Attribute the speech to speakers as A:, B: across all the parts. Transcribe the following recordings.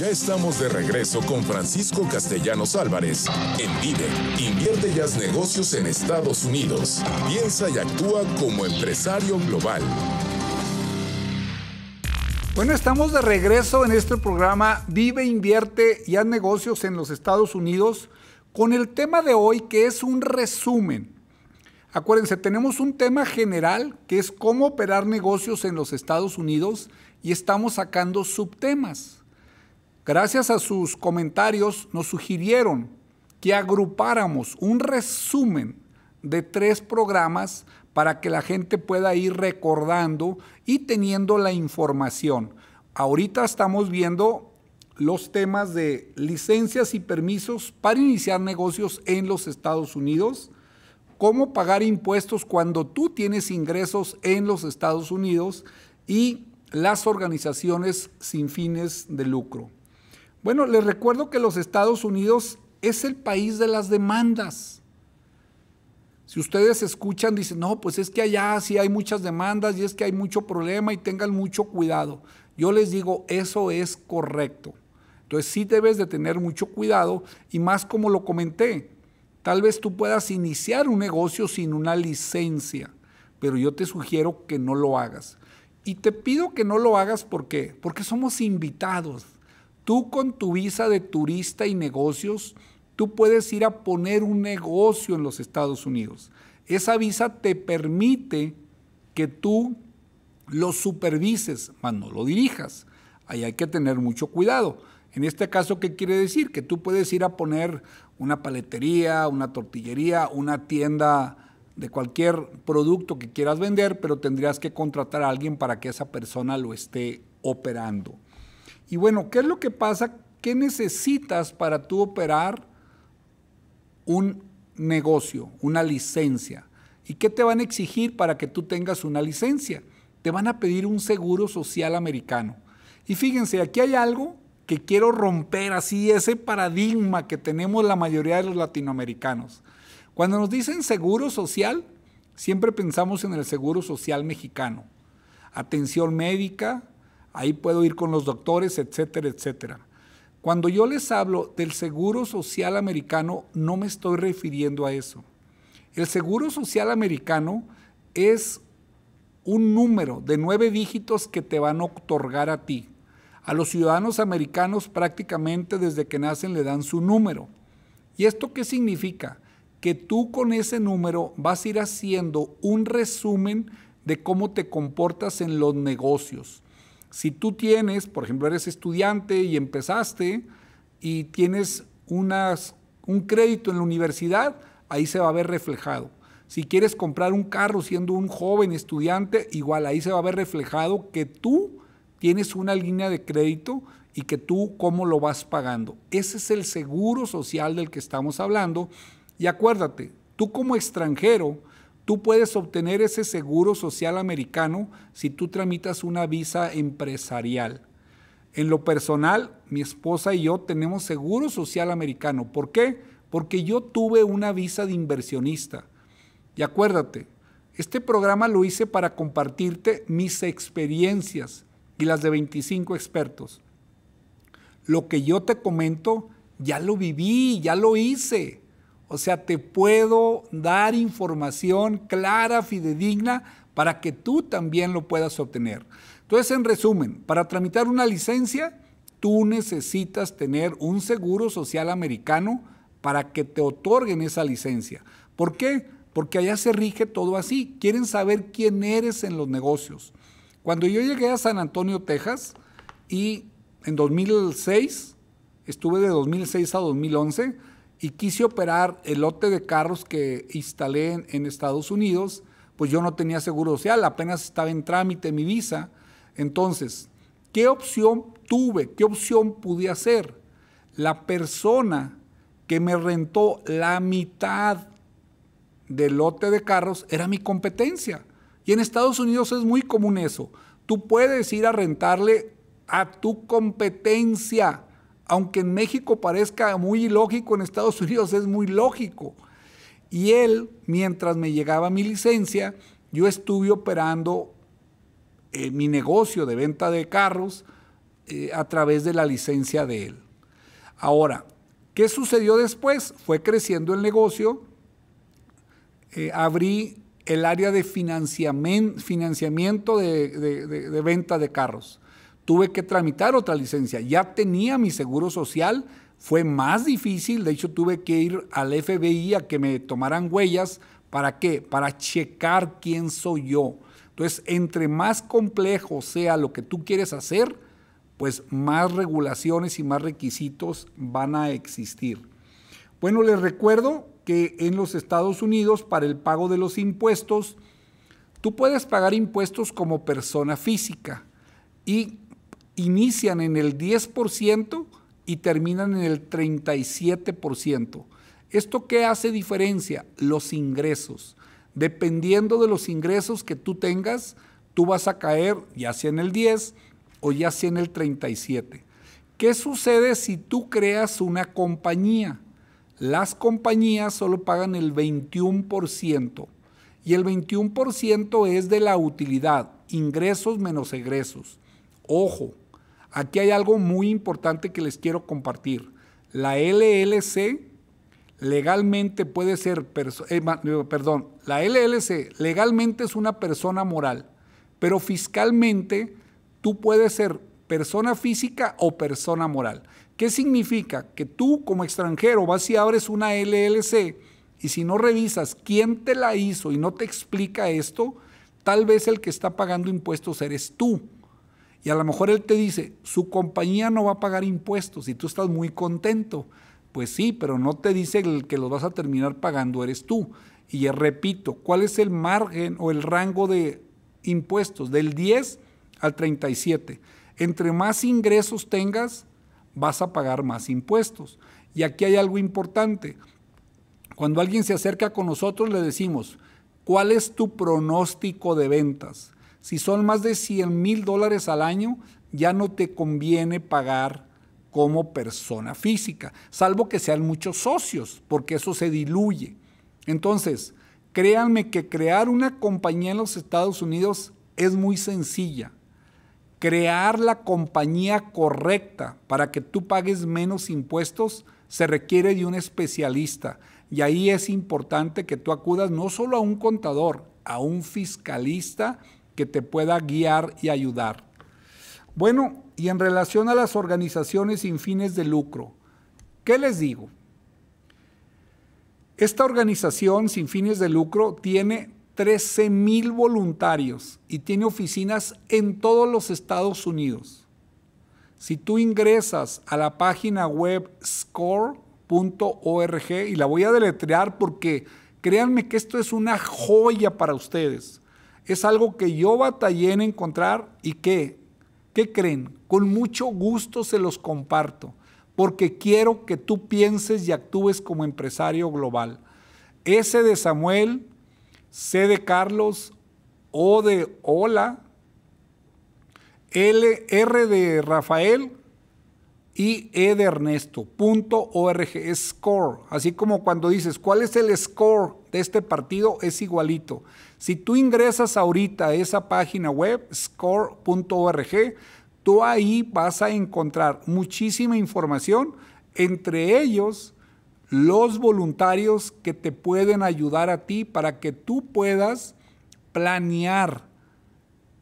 A: Ya estamos de regreso con Francisco Castellanos Álvarez en Vive. Invierte y Haz negocios en Estados Unidos. Piensa y actúa como empresario global. Bueno, estamos de regreso en este programa Vive, Invierte y Haz Negocios en los Estados Unidos con el tema de hoy que es un resumen. Acuérdense, tenemos un tema general que es cómo operar negocios en los Estados Unidos y estamos sacando subtemas gracias a sus comentarios, nos sugirieron que agrupáramos un resumen de tres programas para que la gente pueda ir recordando y teniendo la información. Ahorita estamos viendo los temas de licencias y permisos para iniciar negocios en los Estados Unidos, cómo pagar impuestos cuando tú tienes ingresos en los Estados Unidos y las organizaciones sin fines de lucro. Bueno, les recuerdo que los Estados Unidos es el país de las demandas. Si ustedes escuchan, dicen, no, pues es que allá sí hay muchas demandas y es que hay mucho problema y tengan mucho cuidado. Yo les digo, eso es correcto. Entonces sí debes de tener mucho cuidado y más como lo comenté, tal vez tú puedas iniciar un negocio sin una licencia, pero yo te sugiero que no lo hagas. Y te pido que no lo hagas porque porque somos invitados. Tú con tu visa de turista y negocios, tú puedes ir a poner un negocio en los Estados Unidos. Esa visa te permite que tú lo supervises, mas no lo dirijas. Ahí hay que tener mucho cuidado. En este caso, ¿qué quiere decir? Que tú puedes ir a poner una paletería, una tortillería, una tienda de cualquier producto que quieras vender, pero tendrías que contratar a alguien para que esa persona lo esté operando. Y bueno, ¿qué es lo que pasa? ¿Qué necesitas para tú operar un negocio, una licencia? ¿Y qué te van a exigir para que tú tengas una licencia? Te van a pedir un seguro social americano. Y fíjense, aquí hay algo que quiero romper así ese paradigma que tenemos la mayoría de los latinoamericanos. Cuando nos dicen seguro social, siempre pensamos en el seguro social mexicano. Atención médica, ahí puedo ir con los doctores, etcétera, etcétera. Cuando yo les hablo del Seguro Social Americano, no me estoy refiriendo a eso. El Seguro Social Americano es un número de nueve dígitos que te van a otorgar a ti. A los ciudadanos americanos prácticamente desde que nacen le dan su número. ¿Y esto qué significa? Que tú con ese número vas a ir haciendo un resumen de cómo te comportas en los negocios, si tú tienes, por ejemplo, eres estudiante y empezaste y tienes unas, un crédito en la universidad, ahí se va a ver reflejado. Si quieres comprar un carro siendo un joven estudiante, igual ahí se va a ver reflejado que tú tienes una línea de crédito y que tú cómo lo vas pagando. Ese es el seguro social del que estamos hablando. Y acuérdate, tú como extranjero, Tú puedes obtener ese seguro social americano si tú tramitas una visa empresarial. En lo personal, mi esposa y yo tenemos seguro social americano. ¿Por qué? Porque yo tuve una visa de inversionista. Y acuérdate, este programa lo hice para compartirte mis experiencias y las de 25 expertos. Lo que yo te comento, ya lo viví, ya lo hice. O sea, te puedo dar información clara, fidedigna, para que tú también lo puedas obtener. Entonces, en resumen, para tramitar una licencia, tú necesitas tener un seguro social americano para que te otorguen esa licencia. ¿Por qué? Porque allá se rige todo así. Quieren saber quién eres en los negocios. Cuando yo llegué a San Antonio, Texas, y en 2006, estuve de 2006 a 2011, y quise operar el lote de carros que instalé en, Estados Unidos, pues yo no tenía seguro social, apenas estaba en trámite mi visa. Entonces, ¿qué opción tuve? ¿Qué opción pude hacer? La persona que me rentó la mitad del lote de carros era mi competencia. Y en Estados Unidos es muy común eso. Tú puedes ir a rentarle a tu competencia aunque en México parezca muy ilógico, en Estados Unidos es muy lógico. Y él, mientras me llegaba mi licencia, yo estuve operando eh, mi negocio de venta de carros eh, a través de la licencia de él. Ahora, ¿qué sucedió después? Fue creciendo el negocio, eh, abrí el área de financiamiento, de venta de carros tuve que tramitar otra licencia. Ya tenía mi seguro social, fue más difícil, de hecho tuve que ir al FBI a que me tomaran huellas. ¿Para qué? Para checar quién soy yo. Entonces, entre más complejo sea lo que tú quieres hacer, pues más regulaciones y más requisitos van a existir. Bueno, les recuerdo que en los Estados Unidos para el pago de los impuestos, tú puedes pagar impuestos como persona física y inician en el 10% y terminan en el 37%. ¿Esto qué hace diferencia? Los ingresos. Dependiendo de los ingresos que tú tengas, tú vas a caer ya sea en el 10 o ya sea en el 37. ¿Qué sucede si tú creas una compañía? Las compañías solo pagan el 21% y el 21% es de la utilidad, ingresos menos egresos. Ojo, Aquí hay algo muy importante que les quiero compartir. La LLC legalmente puede ser, eh, perdón, la LLC legalmente es una persona moral, pero fiscalmente tú puedes ser persona física o persona moral. ¿Qué significa? Que tú como extranjero vas y abres una LLC y si no revisas quién te la hizo y no te explica esto, tal vez el que está pagando impuestos eres tú. Y a lo mejor él te dice, su compañía no va a pagar impuestos y tú estás muy contento. Pues sí, pero no te dice el que los vas a terminar pagando eres tú. Y repito, ¿cuál es el margen o el rango de impuestos? Del 10 al 37. Entre más ingresos tengas, vas a pagar más impuestos. Y aquí hay algo importante. Cuando alguien se acerca con nosotros, le decimos, ¿cuál es tu pronóstico de ventas? Si son más de 100 mil dólares al año, ya no te conviene pagar como persona física, salvo que sean muchos socios, porque eso se diluye. Entonces, créanme que crear una compañía en los Estados Unidos es muy sencilla. Crear la compañía correcta para que tú pagues menos impuestos se requiere de un especialista. Y ahí es importante que tú acudas no solo a un contador, a un fiscalista que te pueda guiar y ayudar. Bueno, y en relación a las organizaciones sin fines de lucro, ¿qué les digo? Esta organización sin fines de lucro tiene 13 mil voluntarios y tiene oficinas en todos los Estados Unidos. Si tú ingresas a la página web score.org y la voy a deletrear porque créanme que esto es una joya para ustedes es algo que yo batallé en encontrar y que, ¿qué creen? Con mucho gusto se los comparto, porque quiero que tú pienses y actúes como empresario global. S de Samuel, C de Carlos, O de Hola, LR R de Rafael, y edernesto.org score. Así como cuando dices, ¿cuál es el score de este partido? Es igualito. Si tú ingresas ahorita a esa página web, score.org, tú ahí vas a encontrar muchísima información, entre ellos los voluntarios que te pueden ayudar a ti para que tú puedas planear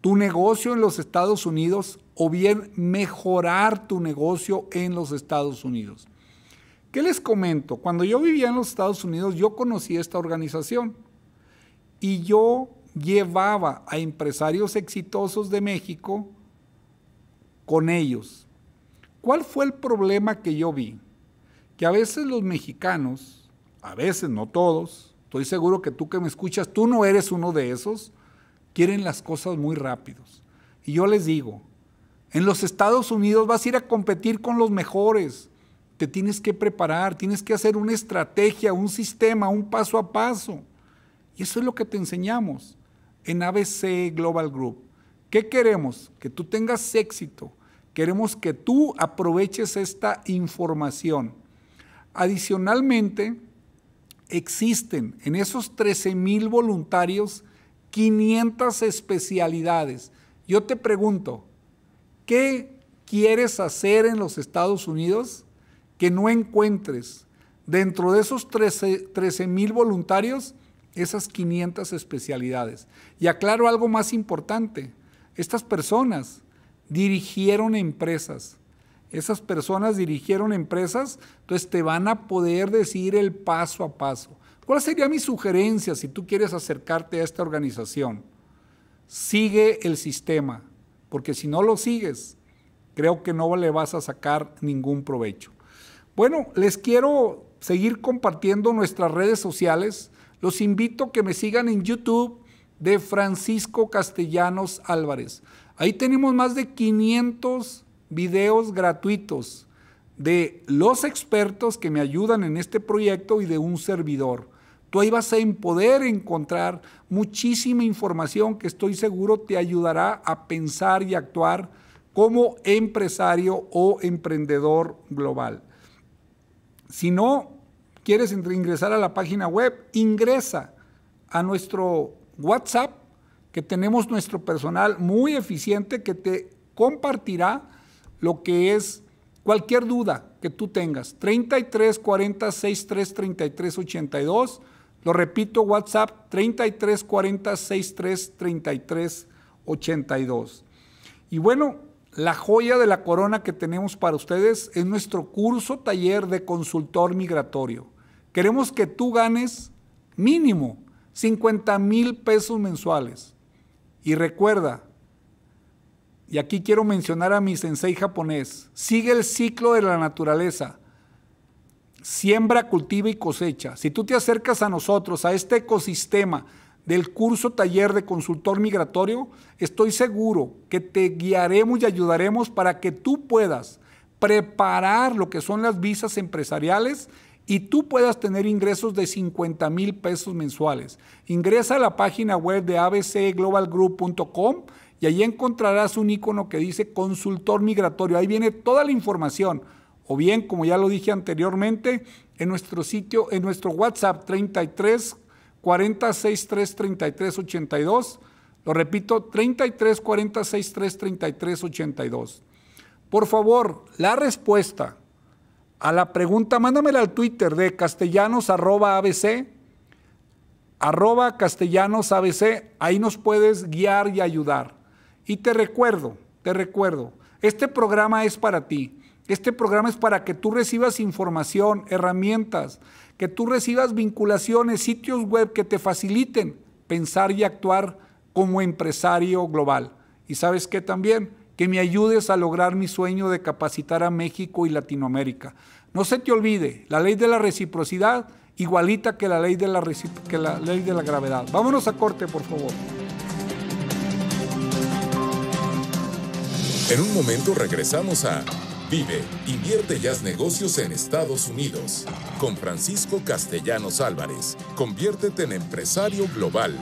A: tu negocio en los Estados Unidos o bien mejorar tu negocio en los Estados Unidos. ¿Qué les comento? Cuando yo vivía en los Estados Unidos, yo conocí esta organización y yo llevaba a empresarios exitosos de México con ellos. ¿Cuál fue el problema que yo vi? Que a veces los mexicanos, a veces no todos, estoy seguro que tú que me escuchas, tú no eres uno de esos, quieren las cosas muy rápidos. Y yo les digo, en los Estados Unidos vas a ir a competir con los mejores. Te tienes que preparar, tienes que hacer una estrategia, un sistema, un paso a paso. Y eso es lo que te enseñamos en ABC Global Group. ¿Qué queremos? Que tú tengas éxito. Queremos que tú aproveches esta información. Adicionalmente, existen en esos 13 mil voluntarios 500 especialidades. Yo te pregunto, ¿Qué quieres hacer en los Estados Unidos que no encuentres dentro de esos 13 mil voluntarios esas 500 especialidades? Y aclaro algo más importante. Estas personas dirigieron empresas. Esas personas dirigieron empresas, entonces te van a poder decir el paso a paso. ¿Cuál sería mi sugerencia si tú quieres acercarte a esta organización? Sigue el sistema porque si no lo sigues, creo que no le vas a sacar ningún provecho. Bueno, les quiero seguir compartiendo nuestras redes sociales. Los invito a que me sigan en YouTube de Francisco Castellanos Álvarez. Ahí tenemos más de 500 videos gratuitos de los expertos que me ayudan en este proyecto y de un servidor. Tú ahí vas a poder encontrar muchísima información que estoy seguro te ayudará a pensar y actuar como empresario o emprendedor global. Si no quieres ingresar a la página web, ingresa a nuestro WhatsApp, que tenemos nuestro personal muy eficiente que te compartirá lo que es cualquier duda que tú tengas. 33 40 33 82 lo repito, WhatsApp 33 33 82. Y bueno, la joya de la corona que tenemos para ustedes es nuestro curso taller de consultor migratorio. Queremos que tú ganes mínimo 50 mil pesos mensuales. Y recuerda, y aquí quiero mencionar a mi sensei japonés, sigue el ciclo de la naturaleza siembra, cultiva y cosecha. Si tú te acercas a nosotros, a este ecosistema del curso taller de consultor migratorio, estoy seguro que te guiaremos y ayudaremos para que tú puedas preparar lo que son las visas empresariales y tú puedas tener ingresos de 50 mil pesos mensuales. Ingresa a la página web de abcglobalgroup.com y allí encontrarás un icono que dice consultor migratorio. Ahí viene toda la información o bien, como ya lo dije anteriormente, en nuestro sitio, en nuestro WhatsApp 33 40 63 33 82. Lo repito, 33 40 63 33 82. Por favor, la respuesta a la pregunta, mándamela al Twitter de castellanos arroba abc, arroba castellanos ahí nos puedes guiar y ayudar. Y te recuerdo, te recuerdo, este programa es para ti. Este programa es para que tú recibas información, herramientas, que tú recibas vinculaciones, sitios web que te faciliten pensar y actuar como empresario global. Y sabes qué también, que me ayudes a lograr mi sueño de capacitar a México y Latinoamérica. No se te olvide, la ley de la reciprocidad igualita que la ley de la, ley de la gravedad. Vámonos a corte, por favor. En un momento regresamos a Vive, invierte y haz negocios en Estados Unidos. Con Francisco Castellanos Álvarez, conviértete en empresario global.